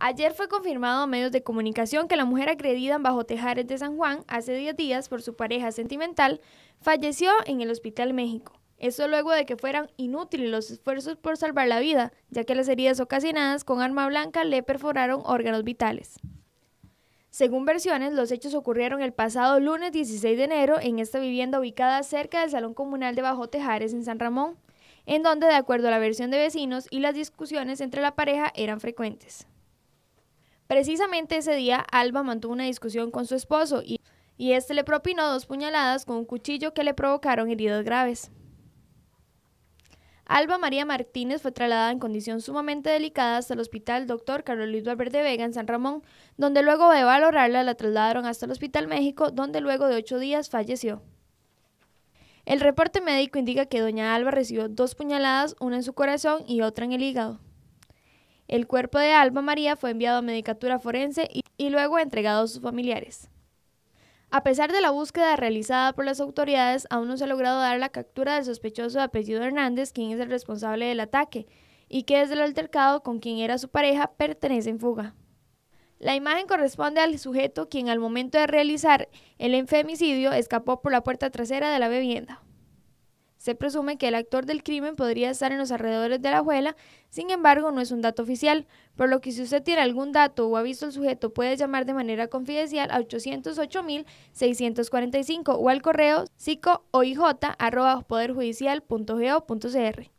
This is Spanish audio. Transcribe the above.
Ayer fue confirmado a medios de comunicación que la mujer agredida en Bajo Tejares de San Juan hace 10 días por su pareja sentimental falleció en el Hospital México. Eso luego de que fueran inútiles los esfuerzos por salvar la vida, ya que las heridas ocasionadas con arma blanca le perforaron órganos vitales. Según versiones, los hechos ocurrieron el pasado lunes 16 de enero en esta vivienda ubicada cerca del Salón Comunal de Bajo Tejares en San Ramón, en donde, de acuerdo a la versión de vecinos y las discusiones entre la pareja, eran frecuentes. Precisamente ese día, Alba mantuvo una discusión con su esposo y, y este le propinó dos puñaladas con un cuchillo que le provocaron heridas graves. Alba María Martínez fue trasladada en condición sumamente delicada hasta el hospital Dr. Carlos Luis Valverde Vega en San Ramón, donde luego de valorarla la trasladaron hasta el Hospital México, donde luego de ocho días falleció. El reporte médico indica que doña Alba recibió dos puñaladas, una en su corazón y otra en el hígado. El cuerpo de Alba María fue enviado a Medicatura Forense y, luego entregado a sus familiares. A pesar de la búsqueda realizada por las autoridades, aún no se ha logrado dar la captura del sospechoso de apellido Hernández, quien es el responsable del ataque, y que desde el altercado con quien era su pareja pertenece en fuga. La imagen corresponde al sujeto quien al momento de realizar el infemicidio escapó por la puerta trasera de la vivienda. Se presume que el actor del crimen podría estar en los alrededores de la huella, sin embargo no es un dato oficial, por lo que si usted tiene algún dato o ha visto al sujeto puede llamar de manera confidencial a 808.645 o al correo psicooij.poderjudicial.go.cr.